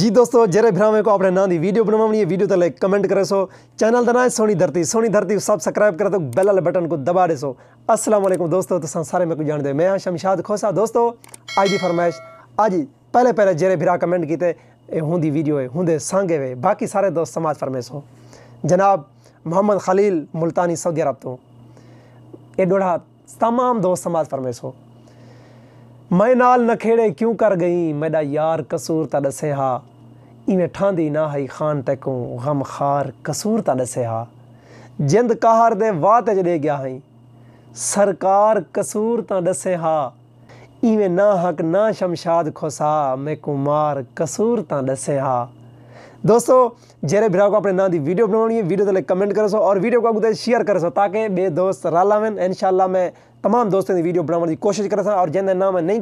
ਜੀ ਦੋਸਤੋ ਜਿਹੜੇ ਭਰਾਵੇਂ ਕੋ ਆਪਣੇ ਨਾਂ ਦੀ ਵੀਡੀਓ ਬਣਾਉਣੀ ਹੈ ਵੀਡੀਓ ਤੇ ਲਾਈਕ ਕਮੈਂਟ ਕਰੇ ਸੋ ਚੈਨਲ ਦਾ ਨਾਮ ਹੈ ਸੋਨੀ ਧਰਤੀ ਸੋਨੀ ਧਰਤੀ ਸਬਸਕ੍ਰਾਈਬ ਕਰ ਦੋ ਬੈਲ ਵਾਲੇ ਬਟਨ ਕੋ ਦਬਾ ਦੇ ਸੋ ਅਸਲਾਮ ਵਾਲੇਕੁਮ ਦੋਸਤੋ ਤੁਸੀਂ ਸਾਰੇ ਮੈਨੂੰ ਜਾਣਦੇ ਮੈਂ ਹਾਂ ਸ਼ਮਸ਼ਾਦ ਖੋਸਾ ਦੋਸਤੋ ਅੱਜ ਦੀ ਫਰਮਾਇਸ਼ ਅੱਜ ਪਹਿਲੇ ਪਹਿਲੇ ਜਿਹੜੇ ਭਰਾ ਕਮੈਂਟ ਕੀਤੇ ਇਹ ਹੁੰਦੀ ਵੀਡੀਓ ਹੈ ਹੁੰਦੇ ਸੰਗੇ ਵੇ ਬਾਕੀ ਸਾਰੇ ਦੋਸਤ ਸਮਾਜ ਫਰਮੈਸ ਜਨਾਬ ਮੁਹੰਮਦ ਖਲੀਲ ਮੁਲਤਾਨੀ ਸਾਊਦੀ ਅਰਬ ਤੋਂ ਇਹ ਡੋੜਾ तमाम दोस्त समाज फरमेस मैं नाल नखेड़े क्यों कर गई मेरा यार कसूर त दसे हा इवें ठांदी ना हई खान तैकूं गम खार कसूर त दसे हा जिंद कहार दे वात च दे गया हई सरकार कसूर त दसे हा इवें ना हक ना शमशाद खोसा मैं कुमार कसूर त दसे हा दोस्तों जरे भ्रा को अपने ना दी वीडियो बनानी है वीडियो तले कमेंट करो सो और वीडियो को अगुते शेयर करो सो ताकि बे दोस्त राला में इंशाल्लाह मैं तमाम दोस्तों की वीडियो बनाने की कोशिश करा और जिन्हें ना मैं नहीं